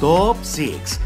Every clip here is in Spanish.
Top 6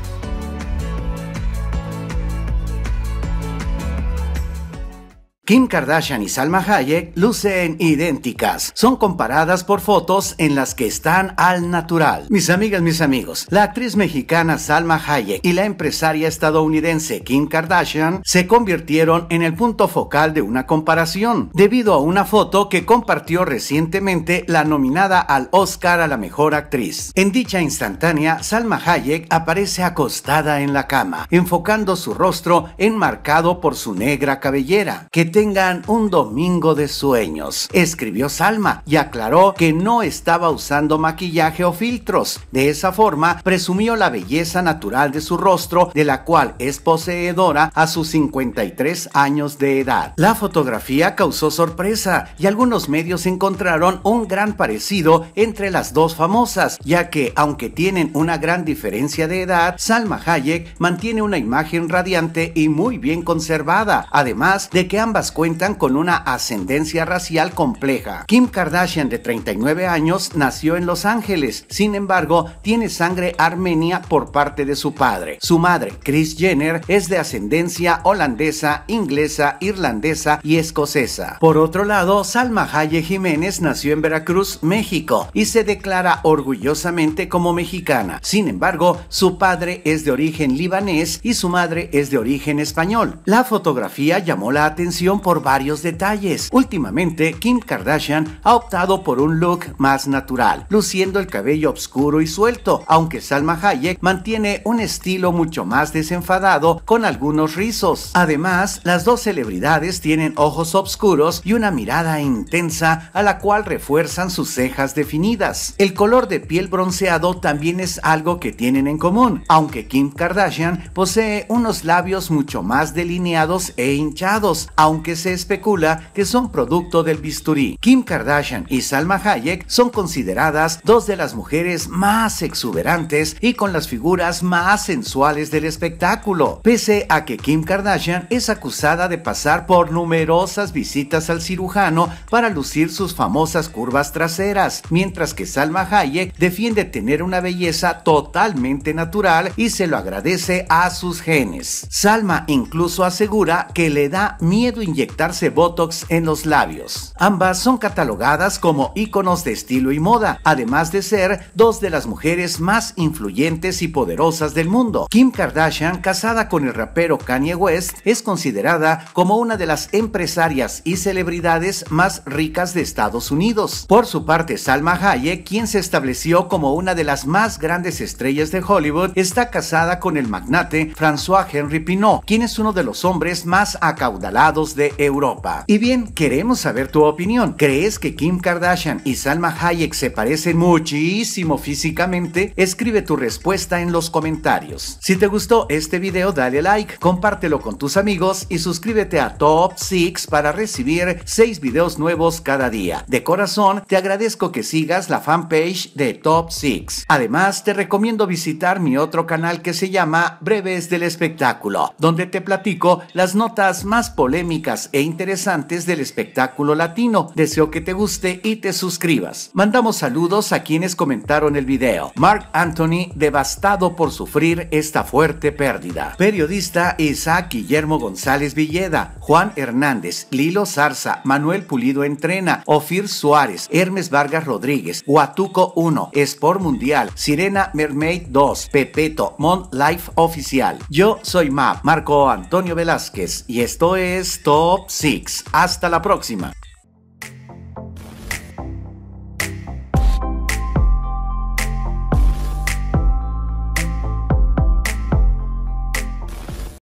Kim Kardashian y Salma Hayek lucen idénticas. Son comparadas por fotos en las que están al natural. Mis amigas, mis amigos, la actriz mexicana Salma Hayek y la empresaria estadounidense Kim Kardashian se convirtieron en el punto focal de una comparación, debido a una foto que compartió recientemente la nominada al Oscar a la mejor actriz. En dicha instantánea, Salma Hayek aparece acostada en la cama, enfocando su rostro enmarcado por su negra cabellera, tengan un domingo de sueños, escribió Salma y aclaró que no estaba usando maquillaje o filtros. De esa forma, presumió la belleza natural de su rostro, de la cual es poseedora a sus 53 años de edad. La fotografía causó sorpresa y algunos medios encontraron un gran parecido entre las dos famosas, ya que aunque tienen una gran diferencia de edad, Salma Hayek mantiene una imagen radiante y muy bien conservada, además de que ambas cuentan con una ascendencia racial compleja. Kim Kardashian, de 39 años, nació en Los Ángeles, sin embargo, tiene sangre armenia por parte de su padre. Su madre, Kris Jenner, es de ascendencia holandesa, inglesa, irlandesa y escocesa. Por otro lado, Salma Hayek Jiménez nació en Veracruz, México, y se declara orgullosamente como mexicana. Sin embargo, su padre es de origen libanés y su madre es de origen español. La fotografía llamó la atención por varios detalles. Últimamente, Kim Kardashian ha optado por un look más natural, luciendo el cabello oscuro y suelto, aunque Salma Hayek mantiene un estilo mucho más desenfadado con algunos rizos. Además, las dos celebridades tienen ojos oscuros y una mirada intensa a la cual refuerzan sus cejas definidas. El color de piel bronceado también es algo que tienen en común, aunque Kim Kardashian posee unos labios mucho más delineados e hinchados, aunque que se especula que son producto del bisturí. Kim Kardashian y Salma Hayek son consideradas dos de las mujeres más exuberantes y con las figuras más sensuales del espectáculo, pese a que Kim Kardashian es acusada de pasar por numerosas visitas al cirujano para lucir sus famosas curvas traseras, mientras que Salma Hayek defiende tener una belleza totalmente natural y se lo agradece a sus genes. Salma incluso asegura que le da miedo inyectarse Botox en los labios. Ambas son catalogadas como íconos de estilo y moda, además de ser dos de las mujeres más influyentes y poderosas del mundo. Kim Kardashian, casada con el rapero Kanye West, es considerada como una de las empresarias y celebridades más ricas de Estados Unidos. Por su parte, Salma Hayek, quien se estableció como una de las más grandes estrellas de Hollywood, está casada con el magnate François Henry Pinot, quien es uno de los hombres más acaudalados de de Europa. Y bien, queremos saber tu opinión. ¿Crees que Kim Kardashian y Salma Hayek se parecen muchísimo físicamente? Escribe tu respuesta en los comentarios. Si te gustó este video, dale like, compártelo con tus amigos y suscríbete a Top 6 para recibir 6 videos nuevos cada día. De corazón, te agradezco que sigas la fanpage de Top 6. Además, te recomiendo visitar mi otro canal que se llama Breves del Espectáculo, donde te platico las notas más polémicas e interesantes del espectáculo latino. Deseo que te guste y te suscribas. Mandamos saludos a quienes comentaron el video. Mark Anthony, devastado por sufrir esta fuerte pérdida. Periodista Isaac Guillermo González Villeda, Juan Hernández, Lilo Zarza, Manuel Pulido Entrena, Ofir Suárez, Hermes Vargas Rodríguez, Huatuco 1, Sport Mundial, Sirena Mermaid 2, Pepeto, Mon Life Oficial. Yo soy Map, Marco Antonio Velázquez y esto es todo Top 6. Hasta la próxima.